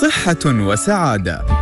صحة وسعادة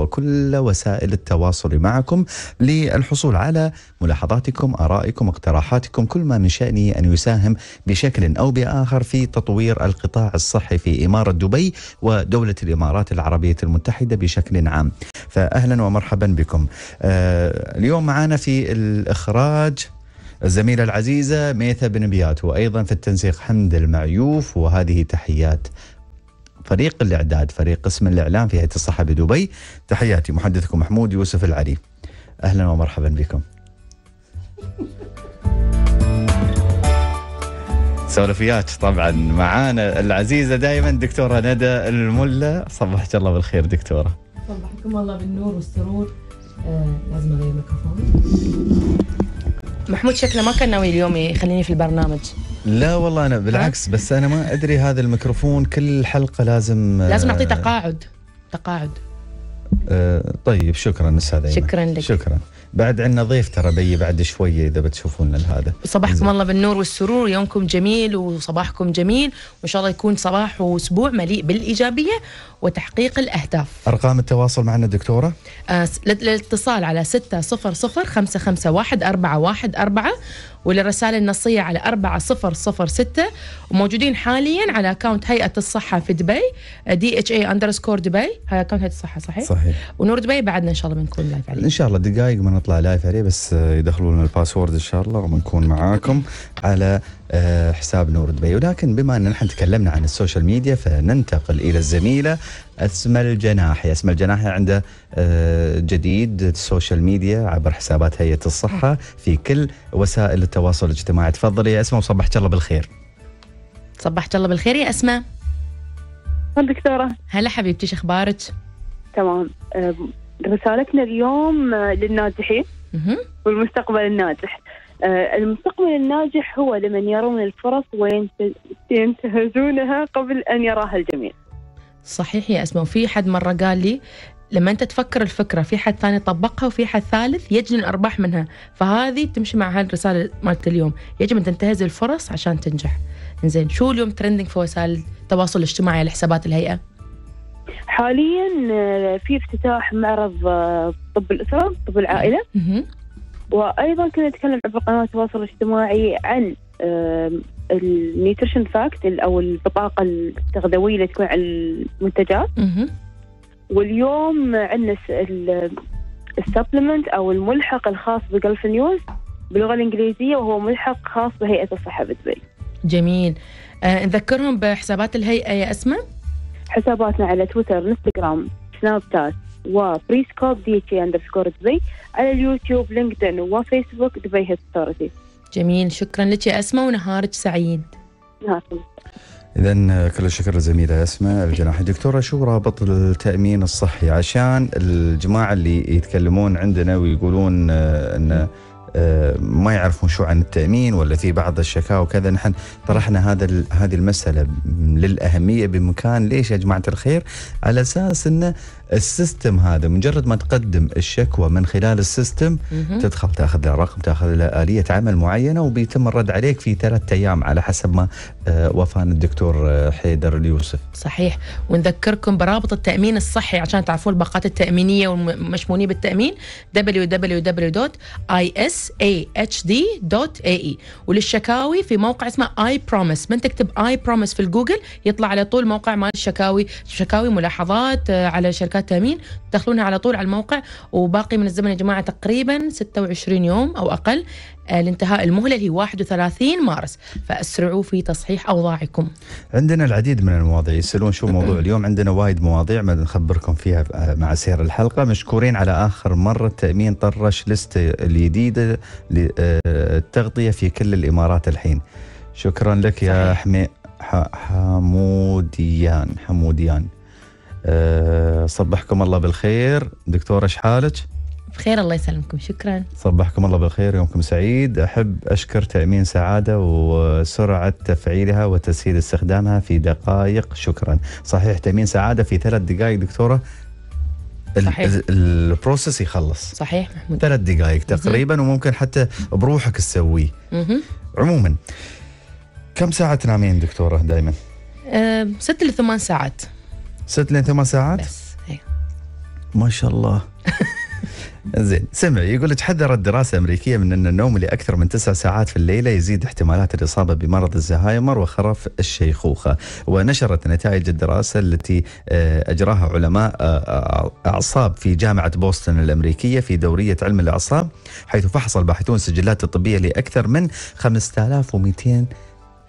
وكل وسائل التواصل معكم للحصول على ملاحظاتكم آرائكم اقتراحاتكم كل ما من شأنه أن يساهم بشكل أو بآخر في تطوير القطاع الصحي في إمارة دبي ودولة الإمارات العربية المتحدة بشكل عام فأهلا ومرحبا بكم آه، اليوم معنا في الإخراج الزميلة العزيزة ميثا بن بيات وأيضا في التنسيق حمد المعيوف وهذه تحيات فريق الإعداد فريق قسم الإعلام في هيئة الصحة بدبي تحياتي محدثكم محمود يوسف العري أهلا ومرحبا بكم سولفيات طبعا معانا العزيزه دائما دكتوره ندى الملا صبحك الله بالخير دكتوره صبحكم الله بالنور والسرور آه لازم اغير الميكروفون محمود شكله ما كان ناوي اليوم يخليني في البرنامج لا والله انا بالعكس بس انا ما ادري هذا الميكروفون كل حلقه لازم لازم نعطيه آه، تقاعد تقاعد آه طيب شكرا استاذ شكرا لك شكرا بعد عندنا ضيف ترى بي بعد شويه اذا بتشوفون هذا صباحكم الله بالنور والسرور يومكم جميل وصباحكم جميل وان شاء الله يكون صباح واسبوع مليء بالايجابيه وتحقيق الاهداف ارقام التواصل معنا دكتوره آه الاتصال على 600 551 414 وللرسائل النصية على 4006 وموجودين حاليا على أكاونت هيئة الصحة في دبي دي اتش اي اندرسكور دبي هاي أكاونت هيئة الصحة صحيح؟ صحيح ونور دبي بعدنا إن شاء الله بنكون لايف عليه إن شاء الله دقائق ما نطلع لايف عليه بس آه، يدخلون الباسورد إن شاء الله وبنكون معاكم على آه، حساب نور دبي ولكن بما ان نحن تكلمنا عن السوشيال ميديا فننتقل الى الزميله اسماء الجناحي اسماء الجناحي عنده آه، جديد السوشيال ميديا عبر حسابات هيئه الصحه في كل وسائل التواصل الاجتماعي تفضلي يا اسماء وصبحك الله بالخير صبحك الله بالخير يا اسماء دكتوره هلا حبيبتي شو اخبارك تمام آه، رسالتنا اليوم للناجحين والمستقبل الناجح آه، المستقبل الناجح هو لمن يرون الفرص وينتهزونها قبل أن يراها الجميع صحيح يا أسماء في حد مرة قال لي لما أنت تفكر الفكرة في حد ثاني طبقها وفي حد ثالث يجني الأرباح منها فهذه تمشي مع هالرسالة مالت اليوم يجب أن تنتهز الفرص عشان تنجح زين شو اليوم ترندنج في وسائل التواصل الاجتماعي على حسابات الهيئة؟ حاليا آه، في افتتاح معرض آه، طب الأسرة طب العائلة وايضا كنا نتكلم في قنوات التواصل الاجتماعي عن النيوتريشن فاكت او البطاقه التغذويه اللي تكون على المنتجات واليوم عندنا السبلمنت او الملحق الخاص بجلف نيوز باللغه الانجليزيه وهو ملحق خاص بهيئه الصحه بدبي. جميل أه نذكرهم بحسابات الهيئه يا اسماء؟ حساباتنا على تويتر، انستغرام، سناب شات، وبريسكوب دي تي اندرسكور دبي على اليوتيوب لينكدين وفيسبوك دبي هيستوريتي جميل شكرا لك يا أسماء ونهارك سعيد إذا كل الشكر للزميلة أسماء الجناحي دكتورة شو رابط التأمين الصحي عشان الجماعة اللي يتكلمون عندنا ويقولون آه، أن آه، ما يعرفون شو عن التأمين ولا في بعض الشكاوى وكذا نحن طرحنا هذا هذه المسألة للأهمية بمكان ليش يا جماعة الخير على أساس أنه السيستم هذا مجرد ما تقدم الشكوى من خلال السيستم تدخل تاخذ له رقم تاخذ له اليه عمل معينه وبيتم الرد عليك في ثلاثة ايام على حسب ما آه، وفان الدكتور آه، حيدر اليوسف. صحيح ونذكركم برابط التامين الصحي عشان تعرفون الباقات التامينيه والمشمولين بالتامين www.isahd.ae وللشكاوي في موقع اسمه اي بروميس من تكتب اي بروميس في الجوجل يطلع على طول موقع مال الشكاوي شكاوي ملاحظات آه، على شركات منطقه تامين تدخلونها على طول على الموقع وباقي من الزمن يا جماعه تقريبا 26 يوم او اقل آه، لانتهاء المهله اللي هي 31 مارس فاسرعوا في تصحيح اوضاعكم. عندنا العديد من المواضيع يسالون شو موضوع اليوم عندنا وايد مواضيع ما نخبركم فيها آه، مع سير الحلقه مشكورين على اخر مره التامين طرش لست الجديده للتغطيه آه، في كل الامارات الحين. شكرا لك يا حمي حموديان حموديان آه، صبحكم الله بالخير دكتورة ايش حالك بخير الله يسلمكم شكرا صبحكم الله بالخير يومكم سعيد أحب أشكر تأمين سعادة وسرعة تفعيلها وتسهيل استخدامها في دقائق شكرا صحيح تأمين سعادة في ثلاث دقائق دكتورة صحيح البروسيس يخلص صحيح محمود ثلاث دقائق تقريبا مهم. وممكن حتى بروحك تسويه عموما كم ساعة تنامين دكتورة دائما؟ أه ست لثمان ساعات ست لين ثمان ساعات؟ بس هي. إيه. ما شاء الله زين سمع يقول تحذرت دراسة أمريكية من أن النوم لأكثر من تسع ساعات في الليلة يزيد احتمالات الإصابة بمرض الزهايمر وخرف الشيخوخة ونشرت نتائج الدراسة التي آه، أجراها علماء آه، آه، أعصاب في جامعة بوسطن الأمريكية في دورية علم الأعصاب حيث فحص الباحثون السجلات الطبيه لأكثر من 5200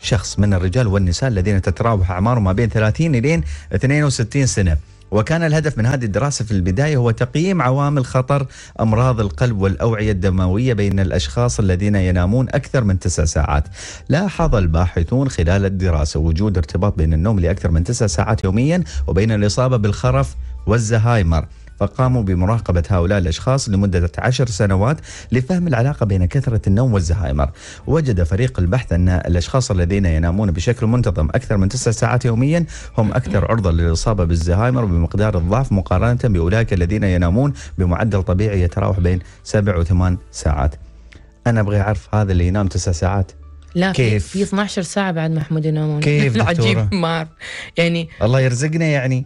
شخص من الرجال والنساء الذين تتراوح أعمارهم ما بين 30 إلى 62 سنة وكان الهدف من هذه الدراسة في البداية هو تقييم عوامل خطر أمراض القلب والأوعية الدموية بين الأشخاص الذين ينامون أكثر من تسع ساعات لاحظ الباحثون خلال الدراسة وجود ارتباط بين النوم لأكثر من تسع ساعات يوميا وبين الإصابة بالخرف والزهايمر فقاموا بمراقبة هؤلاء الأشخاص لمدة عشر سنوات لفهم العلاقة بين كثرة النوم والزهايمر وجد فريق البحث أن الأشخاص الذين ينامون بشكل منتظم أكثر من تسع ساعات يوميا هم أكثر عرضة للإصابة بالزهايمر بمقدار الضعف مقارنة بأولئك الذين ينامون بمعدل طبيعي يتراوح بين سبع وثمان ساعات أنا أبغى أعرف هذا اللي ينام تسع ساعات لا كيف في 12 ساعه بعد محمود ينامون كيف العجيب مار يعني الله يرزقنا يعني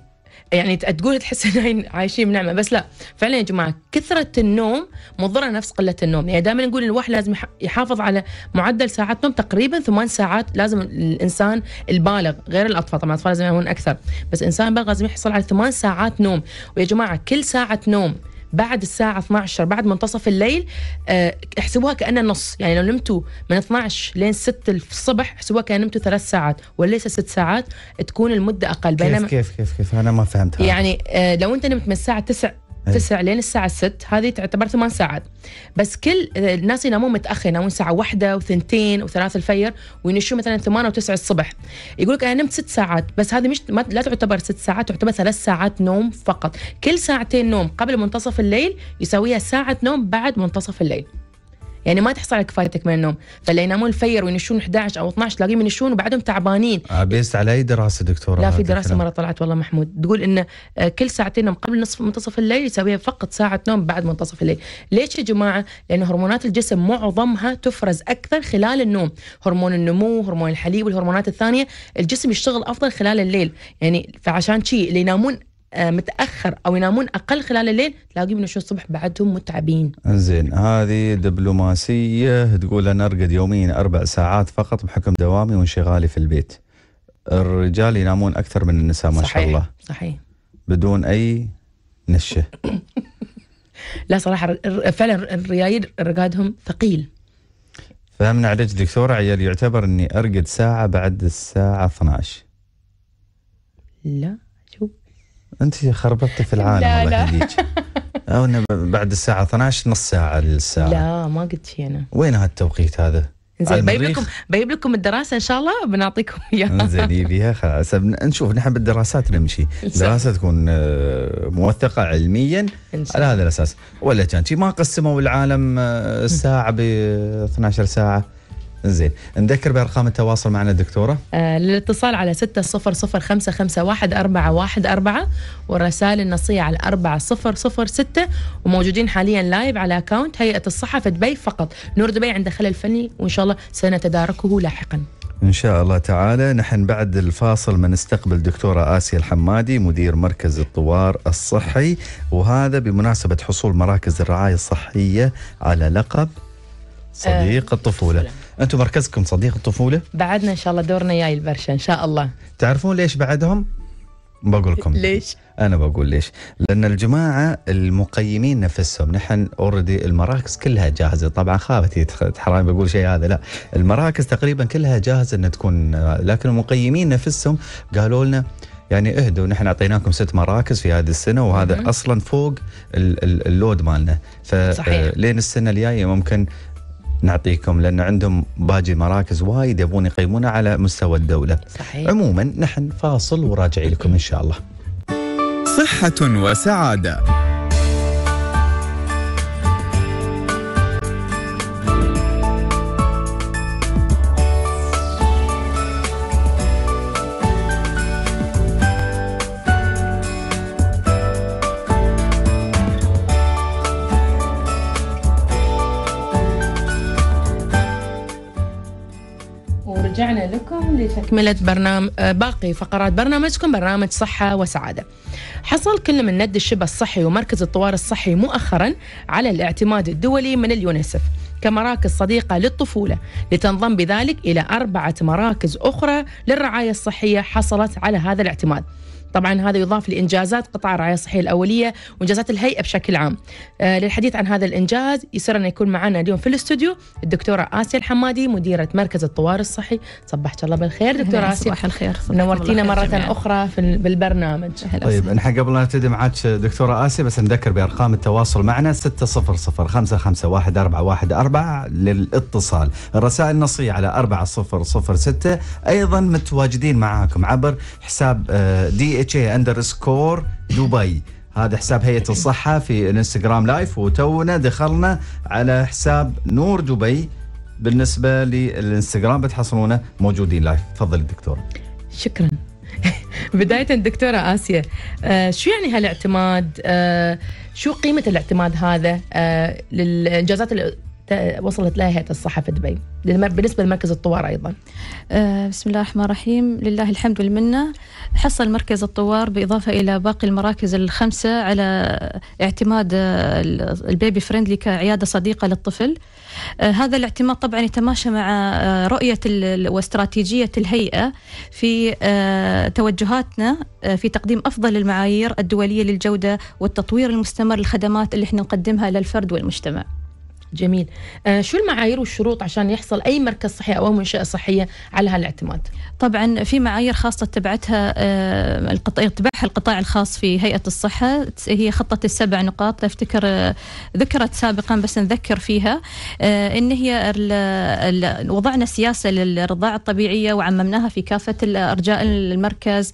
يعني تقول تحس ان عايشين بنعمه بس لا فعلا يا جماعه كثره النوم مضره نفس قله النوم يعني دائما نقول الواحد لازم يحافظ على معدل ساعات نوم تقريبا ثمان ساعات لازم الانسان البالغ غير الاطفال طبعا الاطفال لازم ينامون اكثر بس انسان بالغ لازم يحصل على ثمان ساعات نوم ويا جماعه كل ساعه نوم بعد الساعة 12 بعد منتصف الليل آه، احسبوها كأنها نص يعني لو نمتوا من 12 لين 6 الصبح احسبوها كأن نمتوا ثلاث ساعات وليس ست ساعات تكون المدة أقل بينما كيف كيف كيف, كيف أنا ما فهمتها يعني آه، لو أنت نمت من الساعة 9 إيه. تسع لين الساعة ست هذه تعتبر ثمان ساعات بس كل آه، الناس ينامون متأخر ينامون ساعة واحدة وثنتين وثلاث الفير وينشون مثلا ثمانية وتسعة الصبح يقولك أنا نمت ست ساعات بس هذه مش ما لا تعتبر ست ساعات تعتبر ثلاث ساعات نوم فقط كل ساعتين نوم قبل منتصف الليل يساويها ساعة نوم بعد منتصف الليل يعني ما تحصل على كفايتك من النوم فاللي ينامون الفير وينشون 11 او 12 تلاقيهم ينشون وبعدهم تعبانين بيست على اي دراسه دكتوره لا في دراسه مره طلعت والله محمود تقول انه آه، كل ساعتين قبل نصف منتصف الليل يسويها فقط ساعه نوم بعد منتصف الليل ليش يا جماعه لان هرمونات الجسم معظمها تفرز اكثر خلال النوم هرمون النمو هرمون الحليب والهرمونات الثانيه الجسم يشتغل افضل خلال الليل يعني فعشان شيء اللي ينامون آه، متاخر او ينامون اقل خلال الليل تلاقيهم من الصبح بعدهم متعبين. زين هذه دبلوماسيه تقول انا ارقد يوميا اربع ساعات فقط بحكم دوامي وانشغالي في البيت. الرجال ينامون اكثر من النساء ما شاء الله. صحيح. بدون اي نشه. لا صراحه فعلا الريايل رقادهم ثقيل. فهمنا عليك دكتورة عيال يعتبر اني ارقد ساعة بعد الساعة 12 لا انت خربطتي في العالم لا لا او بعد الساعه 12 نص ساعه للساعه لا ما قلت شيء انا وين هالتوقيت هذا؟ زين بجيب لكم بجيب لكم الدراسه ان شاء الله بنعطيكم اياها زين يبيها خلاص نشوف نحن بالدراسات نمشي دراسه تكون آه، موثقه علميا على هذا الاساس ولا كان ما قسموا العالم آه، الساعه ب 12 ساعه زين نذكر بارقام التواصل معنا دكتوره آه للاتصال على 6005514114 والرسائل النصيه على 4006 وموجودين حاليا لايف على اكونت هيئه الصحه في دبي فقط نور دبي عنده خلل فني وان شاء الله سنتداركه لاحقا ان شاء الله تعالى نحن بعد الفاصل ما نستقبل دكتوره اسيا الحمادي مدير مركز الطوار الصحي وهذا بمناسبه حصول مراكز الرعايه الصحيه على لقب آه، صديق آه الطفوله انتم مركزكم صديق الطفوله بعدنا ان شاء الله دورنا جاي البرشا ان شاء الله تعرفون ليش بعدهم بقول لكم ليش انا بقول ليش لان الجماعه المقيمين نفسهم نحن اوريدي المراكز كلها جاهزه طبعا خافتي حرام بقول شيء هذا لا المراكز تقريبا كلها جاهزه انها تكون لكن المقيمين نفسهم قالوا لنا يعني اهدوا نحن اعطيناكم ست مراكز في هذه السنه وهذا م-م. اصلا فوق اللود مالنا فلين السنه الجايه ممكن نعطيكم لان عندهم باجي مراكز وايد يبون يقيمونها على مستوى الدولة صحيح. عموما نحن فاصل وراجعين لكم إن شاء الله صحة وسعادة لتكملة برنامج آه، باقي فقرات برنامجكم برنامج صحة وسعادة حصل كل من ند الشبه الصحي ومركز الطوارئ الصحي مؤخرا على الاعتماد الدولي من اليونيسف كمراكز صديقة للطفولة لتنضم بذلك إلى أربعة مراكز أخرى للرعاية الصحية حصلت على هذا الاعتماد طبعا هذا يضاف لإنجازات قطاع الرعاية الصحية الأولية وإنجازات الهيئة بشكل عام آه، للحديث عن هذا الإنجاز يسرنا يكون معنا اليوم في الاستوديو الدكتورة آسيا الحمادي مديرة مركز الطوارئ الصحي صبحت الله بالخير دكتورة آسيا صباح الخير نورتينا مرة جميل. أخرى في بالبرنامج طيب نحن قبل لا نبتدي معك دكتورة آسيا بس نذكر بأرقام التواصل معنا 600551414 للاتصال الرسائل النصية على 4006 أيضا متواجدين معاكم عبر حساب آه، دي اتش اي اندرسكور دبي هذا حساب هيئه الصحه في الانستغرام لايف وتونا دخلنا على حساب نور دبي بالنسبه للانستغرام بتحصلونه موجودين لايف تفضل الدكتور شكرا بداية دكتورة آسيا آه شو يعني هالاعتماد آه شو قيمة الاعتماد هذا آه للإنجازات وصلت لها هيئه الصحه في دبي بالنسبه لمركز الطوار ايضا آه، بسم الله الرحمن الرحيم لله الحمد والمنه حصل مركز الطوار باضافه الى باقي المراكز الخمسه على اعتماد آه، البيبي فريندلي كعياده صديقه للطفل آه، هذا الاعتماد طبعا يتماشى مع رؤيه واستراتيجيه الهيئه في توجهاتنا في تقديم افضل المعايير الدوليه للجوده والتطوير المستمر للخدمات اللي احنا نقدمها للفرد والمجتمع جميل آه شو المعايير والشروط عشان يحصل اي مركز صحي او منشاه صحيه على هالاعتماد طبعا في معايير خاصه تبعتها آه تبع القطاع الخاص في هيئة الصحة هي خطة السبع نقاط افتكر آه، ذكرت سابقا بس نذكر فيها آه، ان هي وضعنا سياسة للرضاعة الطبيعية وعممناها في كافة أرجاء المركز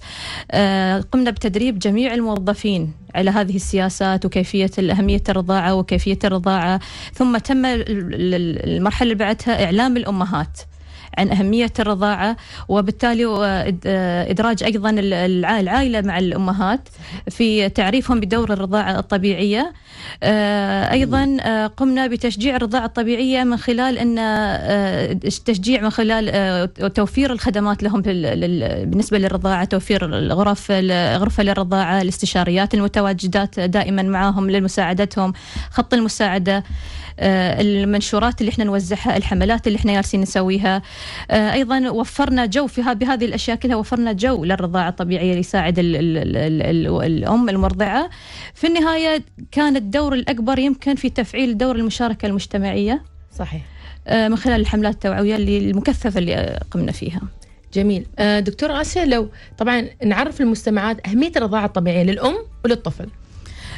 آه، قمنا بتدريب جميع الموظفين على هذه السياسات وكيفية أهمية الرضاعة وكيفية الرضاعة ثم تم المرحلة اللي بعدها إعلام الأمهات عن أهمية الرضاعة وبالتالي آه، آه، إدراج أيضا العائلة مع الأمهات في تعريفهم بدور الرضاعة الطبيعية آه، أيضا قمنا بتشجيع الرضاعة الطبيعية من خلال أن تشجيع من خلال توفير الخدمات لهم بالنسبة للرضاعة توفير الغرف غرفة للرضاعة الاستشاريات المتواجدات دائما معهم لمساعدتهم خط المساعدة آه، المنشورات اللي احنا نوزعها الحملات اللي احنا جالسين نسويها آه، ايضا وفرنا جو فيها بهذه الاشياء كلها وفرنا جو للرضاعه الطبيعيه اللي يساعد الام المرضعه في النهايه كان الدور الاكبر يمكن في تفعيل دور المشاركه المجتمعيه صحيح آه، من خلال الحملات التوعويه اللي المكثفه اللي قمنا فيها جميل دكتور آسيا لو طبعا نعرف المستمعات أهمية الرضاعة الطبيعية للأم وللطفل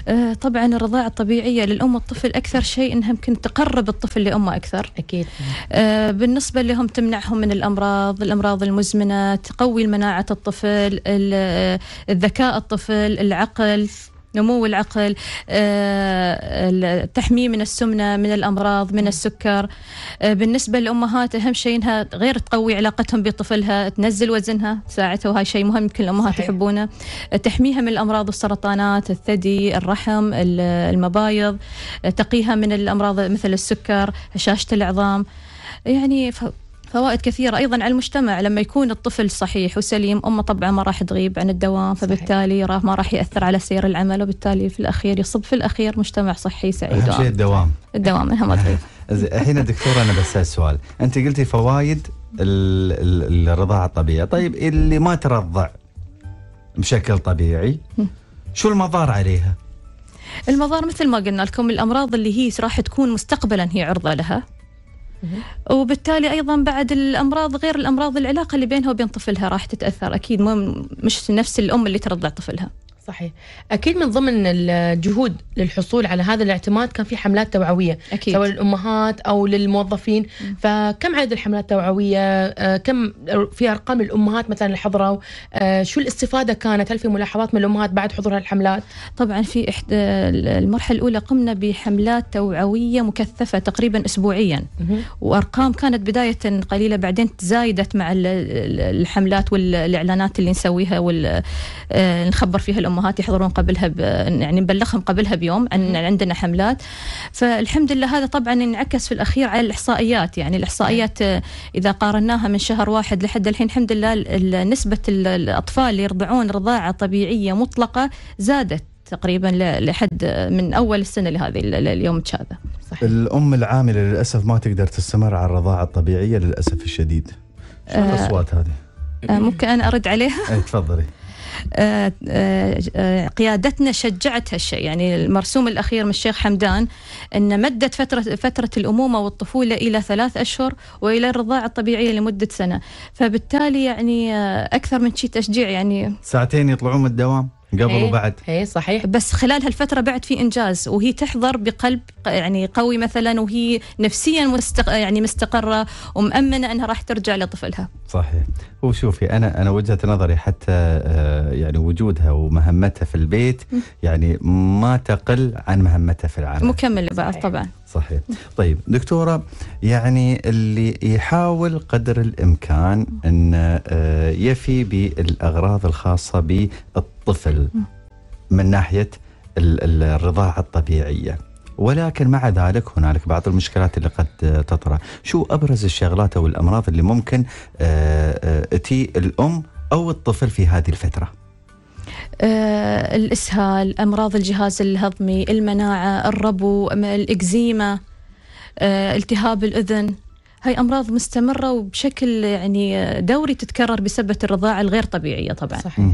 آه، طبعا الرضاعة الطبيعية للأم والطفل أكثر شيء أنها يمكن تقرب الطفل لأمه أكثر أكيد آه، بالنسبة لهم تمنعهم من الأمراض الأمراض المزمنة تقوي مناعة الطفل آه، الذكاء الطفل العقل نمو العقل آه، التحميه من السمنه من الامراض من السكر آه، بالنسبه للامهات اهم شيء انها غير تقوي علاقتهم بطفلها تنزل وزنها تساعدها وهذا شيء مهم يمكن الامهات يحبونه تحميها من الامراض السرطانات الثدي الرحم المبايض تقيها من الامراض مثل السكر هشاشه العظام يعني فوائد كثيرة أيضا على المجتمع لما يكون الطفل صحيح وسليم أمه طبعا ما راح تغيب عن الدوام فبالتالي صحيح. ما راح يأثر على سير العمل وبالتالي في الأخير يصب في الأخير مجتمع صحي سعيد أهم شيء الدوام الدوام اهم ما تغيب الحين دكتورة أنا بسأل سؤال أنت قلتي فوائد الرضاعة الطبيعية طيب اللي ما ترضع بشكل طبيعي شو المضار عليها؟ المضار مثل ما قلنا لكم الامراض اللي هي راح تكون مستقبلا هي عرضه لها وبالتالي ايضا بعد الامراض غير الامراض العلاقه اللي بينها وبين طفلها راح تتاثر اكيد مو مش نفس الام اللي ترضع طفلها صحيح اكيد من ضمن الجهود للحصول على هذا الاعتماد كان في حملات توعويه أكيد. سواء للامهات او للموظفين م. فكم عدد الحملات التوعويه آه، كم في ارقام الامهات مثلا اللي حضروا آه، شو الاستفاده كانت هل في ملاحظات من الامهات بعد حضور الحملات طبعا في إحدى المرحله الاولى قمنا بحملات توعويه مكثفه تقريبا اسبوعيا م. وارقام كانت بدايه قليله بعدين تزايدت مع الحملات والاعلانات اللي نسويها ونخبر آه، فيها الامهات الامهات يحضرون قبلها ب... يعني نبلغهم قبلها بيوم عن عندنا حملات فالحمد لله هذا طبعا انعكس في الاخير على الاحصائيات يعني الاحصائيات اذا قارناها من شهر واحد لحد الحين الحمد لله نسبه الاطفال اللي يرضعون رضاعه طبيعيه مطلقه زادت تقريبا لحد من اول السنه لهذه اليوم هذا الام العامله للاسف ما تقدر تستمر على الرضاعه الطبيعيه للاسف الشديد شو آه، الاصوات هذه آه، ممكن انا ارد عليها؟ تفضلي آه، آه، قيادتنا شجعت هالشيء يعني المرسوم الأخير من الشيخ حمدان أن مدت فترة, فترة الأمومة والطفولة إلى ثلاث أشهر وإلى الرضاعة الطبيعية لمدة سنة فبالتالي يعني آه، أكثر من شيء تشجيع يعني ساعتين يطلعون من الدوام قبل هي إيه. وبعد اي صحيح بس خلال هالفتره بعد في انجاز وهي تحضر بقلب يعني قوي مثلا وهي نفسيا مستق... يعني مستقره ومامنه انها راح ترجع لطفلها صحيح هو شوفي انا انا وجهه نظري حتى آه، يعني وجودها ومهمتها في البيت يعني ما تقل عن مهمتها في العمل مكمل بعد طبعا صحيح طيب دكتوره يعني اللي يحاول قدر الامكان ان آه، يفي بالاغراض الخاصه بالطفل من ناحيه الرضاعه الطبيعيه ولكن مع ذلك هنالك بعض المشكلات اللي قد تطرأ شو أبرز الشغلات أو الأمراض اللي ممكن آه، آه، تي الأم أو الطفل في هذه الفترة آه الإسهال أمراض الجهاز الهضمي المناعة الربو الإكزيما آه التهاب الأذن هاي أمراض مستمرة وبشكل يعني دوري تتكرر بسبب الرضاعة الغير طبيعية طبعا صحيح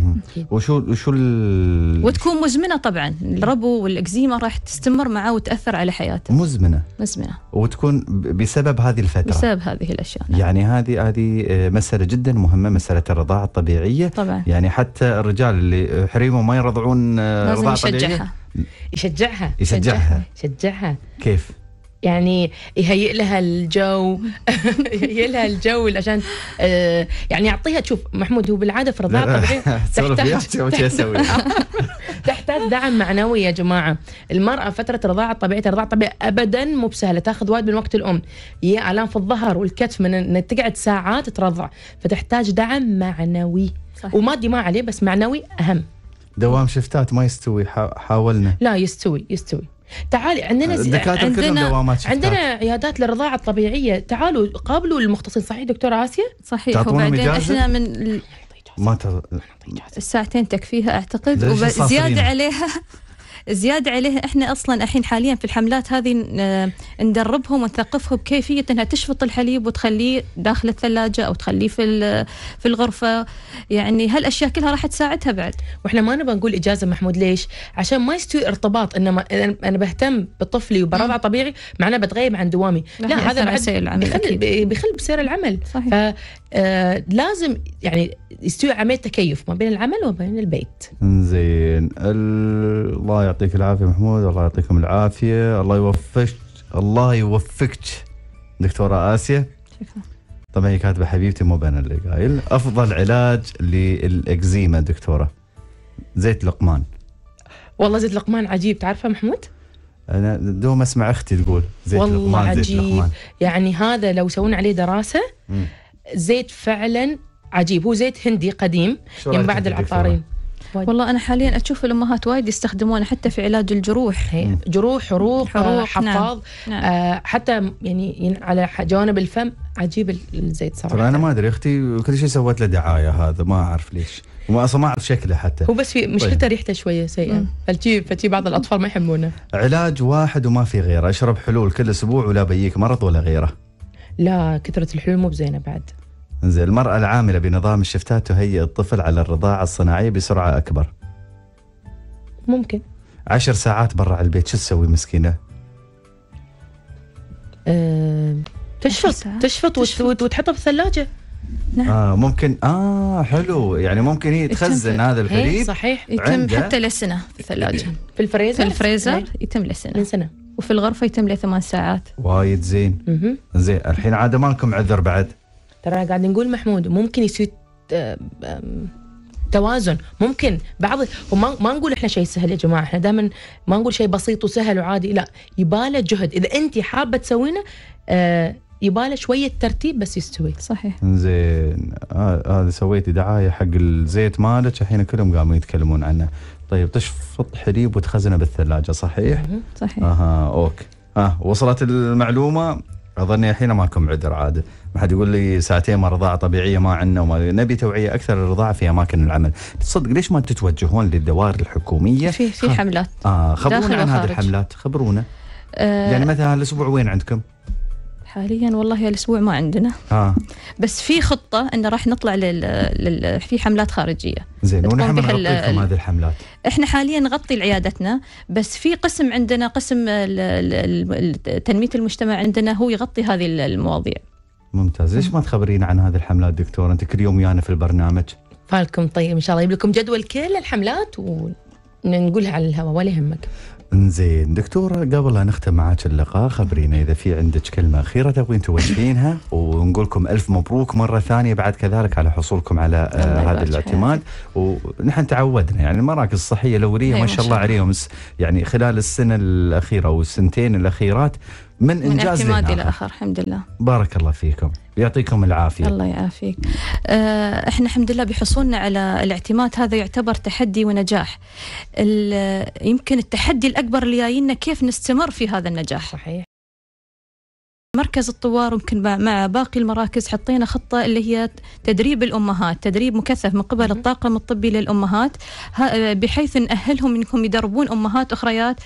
وشو شو ال... وتكون مزمنة طبعا الربو والإكزيما راح تستمر معه وتأثر على حياته مزمنة مزمنة وتكون بسبب هذه الفترة بسبب هذه الأشياء نعم. يعني هذه هذه آه، مسألة جدا مهمة مسألة الرضاعة الطبيعية طبعا يعني حتى الرجال اللي حريمهم ما يرضعون آه، رضاعة طبيعية يشجعها يشجعها يشجعها يشجعها كيف؟ يعني يهيئ لها الجو يهيئ لها الجو عشان آه، يعني يعطيها تشوف محمود هو بالعاده في الرضاعه الطبيعيه تحتاج تحتاج دعم معنوي يا جماعه المراه فتره الرضاعه الطبيعيه الرضاعه الطبيعيه ابدا مو بسهله تاخذ وقت من وقت الام هي الام في الظهر والكتف من ان تقعد ساعات ترضع فتحتاج دعم معنوي ومادي ما عليه بس معنوي اهم دوام شفتات ما يستوي حاولنا لا يستوي يستوي تعالي عندنا الدكاتره عندنا دوامات عندنا عيادات للرضاعه الطبيعيه تعالوا قابلوا المختصين صحيح دكتور اسيا صحيح وبعدين احنا من ما تر... الساعتين تكفيها اعتقد وزياده عليها زياده عليه احنا اصلا الحين حاليا في الحملات هذه آه، ندربهم ونثقفهم بكيفيه انها تشفط الحليب وتخليه داخل الثلاجه او تخليه في في الغرفه يعني هالاشياء كلها راح تساعدها بعد واحنا ما نبغى نقول اجازه محمود ليش عشان ما يستوي ارتباط انما انا بهتم بطفلي وبرضع طبيعي معناه بتغيب عن دوامي لا هذا بيخل بيخل بسير العمل صحيح. آه لازم يعني يستوي عمليه تكيف ما بين العمل وما بين البيت. زين الله يعطيك العافيه محمود الله يعطيكم العافيه الله يوفقك الله يوفقك دكتوره اسيا. شكرا. طبعا هي كاتبه حبيبتي مو انا اللي قايل افضل علاج للاكزيما دكتوره زيت لقمان. والله زيت لقمان عجيب تعرفه محمود؟ انا دوم اسمع اختي تقول زيت والله لقمان عجيب. زيت لقمان. يعني هذا لو يسوون عليه دراسه مم. زيت فعلا عجيب هو زيت هندي قديم من يعني بعد العطارين والله انا حاليا اشوف الامهات وايد يستخدمونه حتى في علاج الجروح جروح آه، حروق, حروق حفاض نعم. آه نعم. حتى يعني على جوانب الفم عجيب الزيت صراحه ترى انا ما ادري اختي كل شيء سوت له دعايه هذا ما اعرف ليش وما اصلا ما اعرف شكله حتى هو بس في طيب. مشكلته ريحته شويه سيئه فتجي فتجي بعض الاطفال ما يحبونه علاج واحد وما في غيره اشرب حلول كل اسبوع ولا بيك مرض ولا غيره لا كثره الحلول مو بزينه بعد زين المرأة العاملة بنظام الشفتات تهيئ الطفل على الرضاعة الصناعية بسرعة أكبر ممكن عشر ساعات برا على البيت شو تسوي مسكينة؟ أه... تشفط تشفط, تشفط. في بالثلاجة نعم. آه ممكن اه حلو يعني ممكن هي تخزن هذا الحليب إيه، صحيح يتم حتى لسنه في الثلاجه إيه. في الفريزر في الفريزر إيه. يتم لسنه لسنه وفي الغرفه يتم لثمان ساعات وايد زين زين الحين عاد ما لكم عذر بعد ترى قاعد نقول محمود ممكن يصير آه، توازن ممكن بعض وما ما نقول احنا شيء سهل يا جماعه احنا دائما ما نقول شيء بسيط وسهل وعادي لا يباله جهد اذا انت حابه تسوينه آه، يباله شويه ترتيب بس يستوي صحيح زين هذا آه آه سويتي دعايه حق الزيت مالك الحين كلهم قاموا يتكلمون عنه طيب تشفط حليب وتخزنه بالثلاجه صحيح صحيح اها اوكي اه وصلت المعلومه اظني الحين ماكم عذر عاد ما حد يقول لي ساعتين ما رضاعه طبيعيه ما عندنا وما نبي توعيه اكثر الرضاعه في اماكن العمل تصدق ليش ما تتوجهون للدوائر الحكوميه في في حملات اه خبرونا عن هذه الحملات خبرونا أه يعني مثلا الاسبوع وين عندكم حاليا والله الاسبوع ما عندنا اه بس في خطه انه راح نطلع لل... لل... في حملات خارجيه زين ونحن نغطي هذه الحملات احنا حاليا نغطي عيادتنا بس في قسم عندنا قسم تنميه المجتمع عندنا هو يغطي هذه المواضيع ممتاز ليش ما تخبرينا عن هذه الحملات دكتور انت كل يوم ويانا في البرنامج فالكم طيب ان شاء الله يجيب لكم جدول كل الحملات و... نقولها على الهواء ولا يهمك زين دكتورة قبل لا نختم معاك اللقاء خبرينا إذا في عندك كلمة أخيرة تبغين توجهينها ونقول لكم ألف مبروك مرة ثانية بعد كذلك على حصولكم على آه هذا الاعتماد ونحن تعودنا يعني المراكز الصحية الأولية أيوة، ما شاء الله عليهم يعني خلال السنة الأخيرة أو السنتين الأخيرات من, من إنجاز اعتماد إلى آخر الحمد لله بارك الله فيكم يعطيكم العافيه الله يعافيك آه، احنا الحمد لله بحصولنا على الاعتماد هذا يعتبر تحدي ونجاح يمكن التحدي الاكبر اللي جاينا كيف نستمر في هذا النجاح صحيح مركز الطوار ويمكن مع باقي المراكز حطينا خطة اللي هي تدريب الأمهات تدريب مكثف من قبل الطاقم الطبي للأمهات بحيث نأهلهم أنهم يدربون أمهات أخريات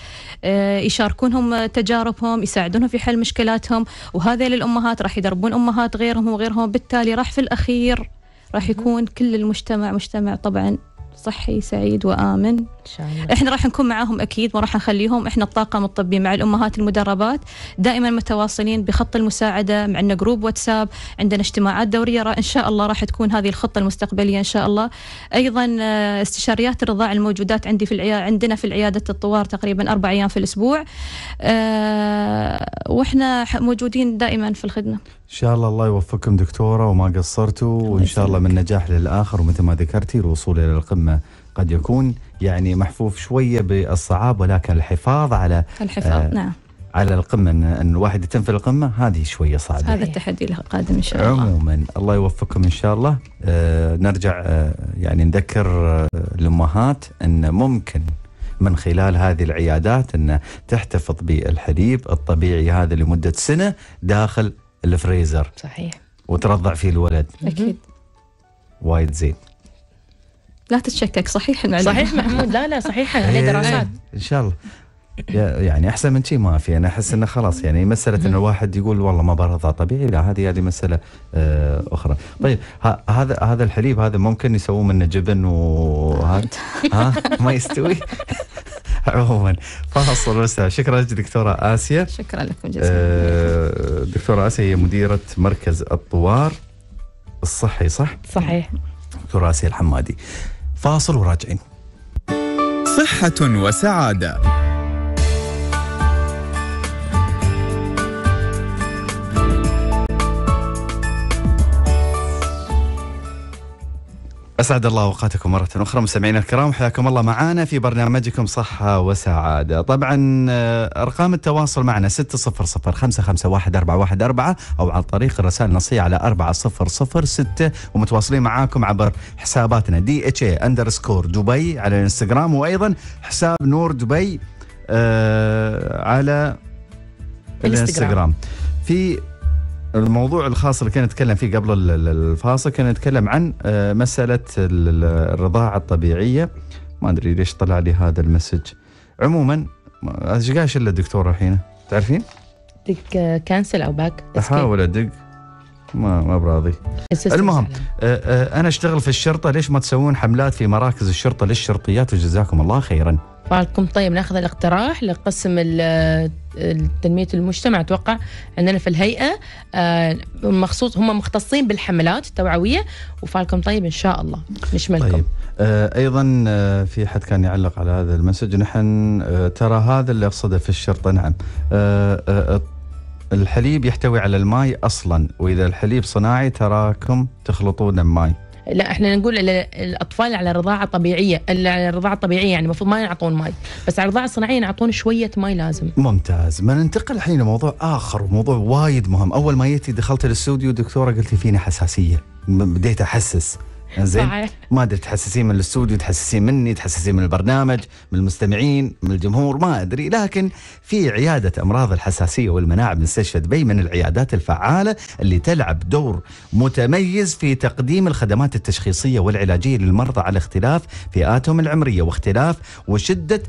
آه، يشاركونهم تجاربهم يساعدونهم في حل مشكلاتهم وهذا للأمهات راح يدربون أمهات غيرهم وغيرهم بالتالي راح في الأخير راح يكون كل المجتمع مجتمع طبعا صحي سعيد وآمن شاء الله. احنا راح نكون معاهم اكيد ما راح نخليهم احنا الطاقم الطبي مع الامهات المدربات دائما متواصلين بخط المساعده معنا جروب واتساب عندنا اجتماعات دوريه ان شاء الله راح تكون هذه الخطه المستقبليه ان شاء الله ايضا آه، استشاريات الرضاعه الموجودات عندي في العياده عندنا في عياده الطوار تقريبا اربع ايام في الاسبوع أه واحنا موجودين دائما في الخدمه ان شاء الله الله يوفقكم دكتوره وما قصرتوا وان شاء الله من نجاح للاخر ومثل ما ذكرتي الوصول الى القمه قد يكون يعني محفوف شويه بالصعاب ولكن الحفاظ على الحفاظ آه نعم على القمه ان, الواحد يتم في القمه هذه شويه صعبه هذا التحدي القادم ان شاء الله عموما الله يوفقكم ان شاء الله آه نرجع آه يعني نذكر آه الامهات ان ممكن من خلال هذه العيادات ان تحتفظ بالحليب الطبيعي هذا لمده سنه داخل الفريزر صحيح وترضع فيه الولد اكيد وايد زين لا تتشكك صحيح المعلومه صحيح محمود لا لا صحيحه عليه يعني دراسات ان شاء الله يعني احسن من شيء ما في انا يعني احس انه خلاص يعني مساله ان الواحد يقول والله ما برضى طبيعي لا هذه هذه مساله آه، اخرى طيب هذا هذا الحليب هذا ممكن يسووه منه جبن وهذا ها ما يستوي عموما فاصل وسع شكرا لك دكتوره اسيا شكرا لكم جزيلا آه، دكتوره اسيا هي مديره مركز الطوار الصحي صح؟ صحيح دكتوره اسيا الحمادي فاصل وراجعين صحة وسعادة أسعد الله أوقاتكم مرة أخرى مستمعينا الكرام حياكم الله معنا في برنامجكم صحة وسعادة طبعا آه، أرقام التواصل معنا 600551414 551 414 أو عن طريق الرسائل النصية على 4006 ومتواصلين معاكم عبر حساباتنا دي اتش اي اندرسكور دبي على الانستغرام وأيضا حساب نور دبي آه، على الانستغرام في الموضوع الخاص اللي كنا نتكلم فيه قبل الفاصل كنا نتكلم عن آه، مسألة الرضاعة الطبيعية ما أدري ليش طلع لي هذا المسج عموما ايش قاعد إلا الدكتور الحين تعرفين؟ دق كانسل آه، أو باك أحاول أدق ما ما براضي المهم آه، أنا أشتغل في الشرطة ليش ما تسوون حملات في مراكز الشرطة للشرطيات وجزاكم الله خيرا فعلكم طيب ناخذ الاقتراح لقسم تنميه المجتمع اتوقع عندنا في الهيئه آه، مخصوص هم مختصين بالحملات التوعويه وفالكم طيب ان شاء الله نشملكم طيب. آه، ايضا آه، في حد كان يعلق على هذا المسج نحن ترى هذا اللي اقصده في الشرطه نعم الحليب يحتوي على الماي اصلا واذا الحليب صناعي تراكم تخلطونه بماي لا احنا نقول الاطفال على رضاعه طبيعيه على رضاعه طبيعيه يعني المفروض ما يعطون ماي بس على الرضاعه الصناعيه يعطون شويه ماي لازم ممتاز ما ننتقل الحين لموضوع اخر وموضوع وايد مهم اول ما جيتي دخلت الاستوديو دكتوره قلتي فيني حساسيه بديت احسس زين ما ادري تحسسين من الاستوديو تحسسين مني تحسسين من البرنامج من المستمعين من الجمهور ما ادري لكن في عياده امراض الحساسيه والمناعه بمستشفى دبي من العيادات الفعاله اللي تلعب دور متميز في تقديم الخدمات التشخيصيه والعلاجيه للمرضى على اختلاف فئاتهم العمريه واختلاف وشده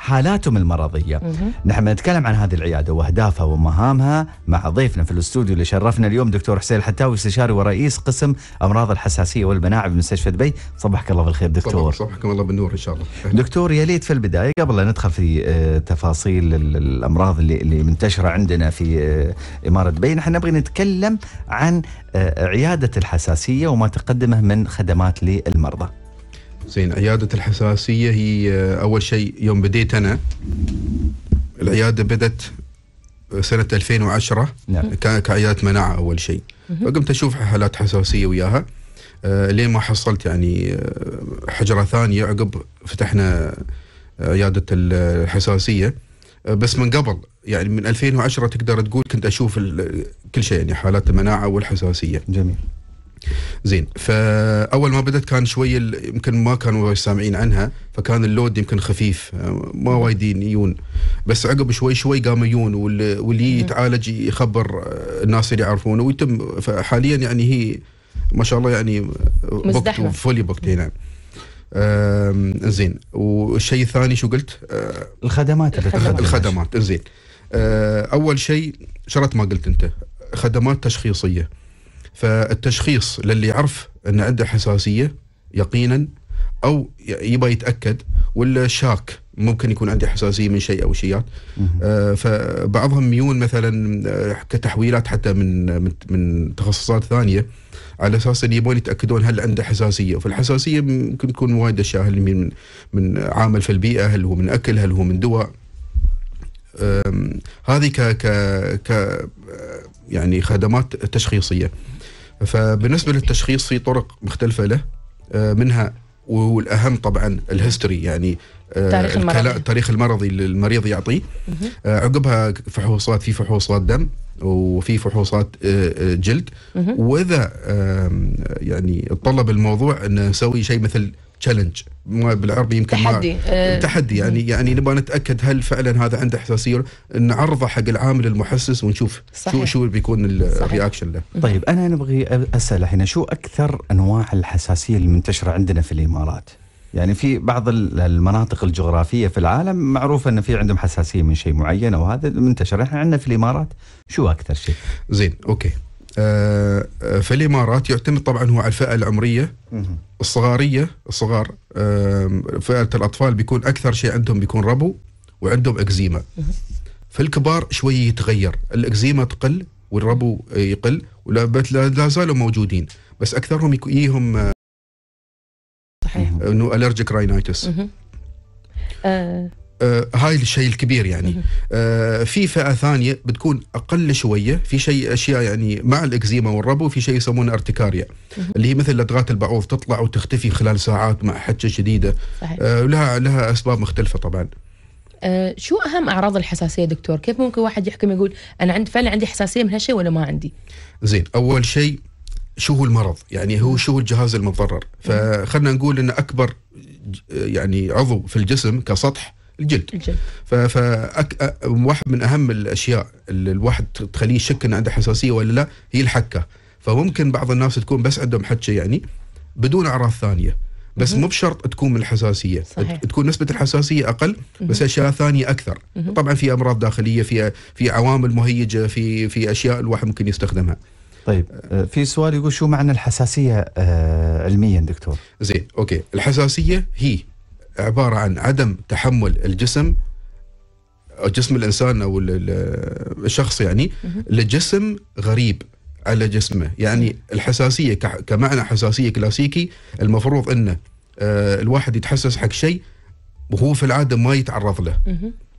حالاتهم المرضيه. نحن نتكلم عن هذه العياده واهدافها ومهامها مع ضيفنا في الاستوديو اللي شرفنا اليوم دكتور حسين الحتاوي استشاري ورئيس قسم امراض الحساسيه والمناعه بمستشفى دبي، صبحك الله بالخير دكتور. صبحكم الله بالنور ان شاء الله. دكتور يا ليت في البدايه قبل لا ندخل في آه، تفاصيل الامراض اللي, اللي منتشره عندنا في آه، اماره دبي، نحن نبغي نتكلم عن آه، عياده الحساسيه وما تقدمه من خدمات للمرضى. زين عيادة الحساسية هي آه، أول شيء يوم بديت أنا العيادة بدت آه، سنة 2010 نعم. كعيادة مناعة أول شيء فقمت أشوف حالات حساسية وياها آه، لين ما حصلت يعني حجرة ثانية عقب فتحنا عيادة الحساسية بس من قبل يعني من 2010 تقدر تقول كنت أشوف كل شيء يعني حالات المناعة والحساسية جميل زين فاول ما بدت كان شويه يمكن ما كانوا سامعين عنها فكان اللود يمكن خفيف آه، ما وايدين يجون بس عقب شوي شوي قاموا يجون واللي يتعالج يخبر آه، الناس اللي يعرفونه ويتم فحاليا يعني هي ما شاء الله يعني بوكت آه، فولي بوكت نعم زين والشيء الثاني شو قلت؟ الخدمات الخدمات, الخدمات. زين اول شيء شرط ما قلت انت خدمات تشخيصيه فالتشخيص للي يعرف ان عنده حساسيه يقينا او يبغى يتاكد ولا شاك ممكن يكون عنده حساسيه من شيء او شيئات آه فبعضهم ميون مثلا آه، كتحويلات حتى من من, من تخصصات ثانيه على اساس ان يبون يتاكدون هل عنده حساسيه فالحساسيه ممكن تكون وايد اشياء هل من من عامل في البيئه هل هو من اكل هل هو من دواء هذه ك ك ك يعني خدمات تشخيصيه فبالنسبه للتشخيص في طرق مختلفه له آه، منها والاهم طبعا الهيستوري يعني آه، تاريخ المرضي التاريخ المرضي اللي المريض يعطيه آه، عقبها فحوصات في فحوصات دم وفي فحوصات جلد واذا يعني طلب الموضوع انه نسوي شيء مثل تشالنج بالعربي يمكن تحدي ما آه. تحدي يعني يعني نبغى نتاكد هل فعلا هذا عنده حساسيه نعرضه حق العامل المحسس ونشوف صحيح. شو شو بيكون الرياكشن له. طيب انا نبغي اسال هنا شو اكثر انواع الحساسيه المنتشره عندنا في الامارات؟ يعني في بعض المناطق الجغرافيه في العالم معروف ان في عندهم حساسيه من شيء معين او هذا منتشر احنا عندنا في الامارات شو اكثر شيء؟ زين اوكي آه، آه، في الامارات يعتمد طبعا هو على الفئه العمريه الصغاريه الصغار آه، فئه الاطفال بيكون اكثر شيء عندهم بيكون ربو وعندهم اكزيما في الكبار شوي يتغير الاكزيما تقل والربو يقل ولا زالوا موجودين بس اكثرهم يجيهم صحيح انه الرجيك راينايتس آه هاي الشيء الكبير يعني آه في فئه ثانيه بتكون اقل شويه في شيء اشياء يعني مع الاكزيما والربو في شيء يسمونه ارتكاريا اللي هي مثل لدغات البعوض تطلع وتختفي خلال ساعات مع حجه شديده صحيح. آه لها لها اسباب مختلفه طبعا أه شو اهم اعراض الحساسيه دكتور؟ كيف ممكن واحد يحكم يقول انا عندي فعلا عندي حساسيه من هالشيء ولا ما عندي؟ زين اول شيء شو هو المرض؟ يعني هو شو الجهاز المتضرر؟ فخلنا نقول ان اكبر آه، يعني عضو في الجسم كسطح الجلد, الجلد. فأك... واحد من اهم الاشياء اللي الواحد تخليه يشك انه عنده حساسيه ولا لا هي الحكه فممكن بعض الناس تكون بس عندهم حكه يعني بدون اعراض ثانيه بس مو بشرط تكون من الحساسيه صحيح. تكون نسبه الحساسيه اقل بس اشياء ثانيه اكثر طبعا في امراض داخليه في في عوامل مهيجه في في اشياء الواحد ممكن يستخدمها طيب آه، في سؤال يقول شو معنى الحساسيه آه، علميا دكتور زين اوكي الحساسيه هي عباره عن عدم تحمل الجسم جسم الانسان او الشخص يعني لجسم غريب على جسمه يعني الحساسيه كمعنى حساسيه كلاسيكي المفروض أن آه، الواحد يتحسس حق شيء وهو في العاده ما يتعرض له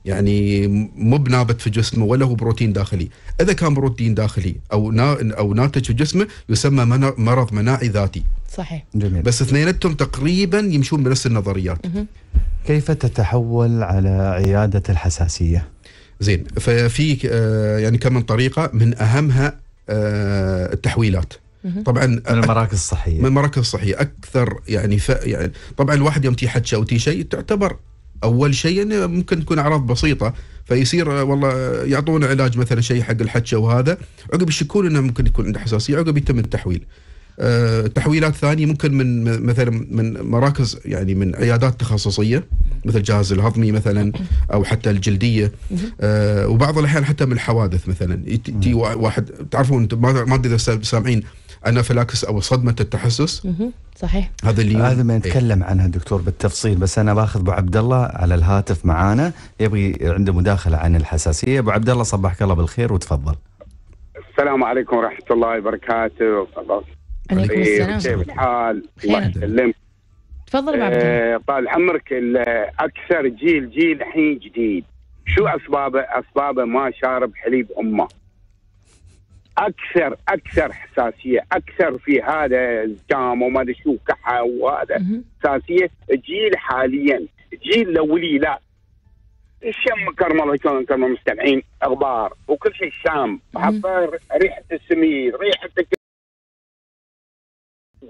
يعني مو بنابت في جسمه ولا هو بروتين داخلي اذا كان بروتين داخلي او او ناتج في جسمه يسمى مرض مناعي ذاتي صحيح جميل. بس اثنينتهم تقريبا يمشون بنفس النظريات كيف تتحول على عياده الحساسيه زين ففي آه، يعني كم من طريقه من اهمها آه، التحويلات طبعا من المراكز الصحيه من المراكز الصحيه اكثر يعني, ف... يعني طبعا الواحد يوم تيحكى او شيء تعتبر اول شيء انه يعني ممكن تكون اعراض بسيطه فيصير آه، والله آه، يعطون علاج مثلا شيء حق الحكه وهذا عقب يشكون انه ممكن يكون عنده حساسيه عقب يتم التحويل. آه، تحويلات ثانيه ممكن من مثلا من مراكز يعني من عيادات تخصصيه مثل الجهاز الهضمي مثلا او حتى الجلديه وبعض الاحيان حتى من الحوادث مثلا تي واحد تعرفون ما ادري اذا سامعين انافلاكس او صدمه التحسس صحيح هذا اللي هذا ما إيه. نتكلم عنها دكتور بالتفصيل بس انا باخذ ابو عبد الله على الهاتف معانا يبغي عنده مداخله عن الحساسيه ابو عبد الله صبحك الله بالخير وتفضل السلام عليكم ورحمه الله وبركاته عليكم السلام كيف الحال؟ الله يسلمك تفضل ابو عبد الله آه، طال عمرك اكثر جيل جيل الحين جديد شو اسبابه؟ اسبابه ما شارب حليب امه اكثر اكثر حساسيه اكثر في هذا الزكام وما ادري شو كحه وهذا حساسيه جيل حاليا جيل الاولي لا الشم كرم الله يكون كرم المستمعين غبار وكل شيء شام ريحه السمير ريحه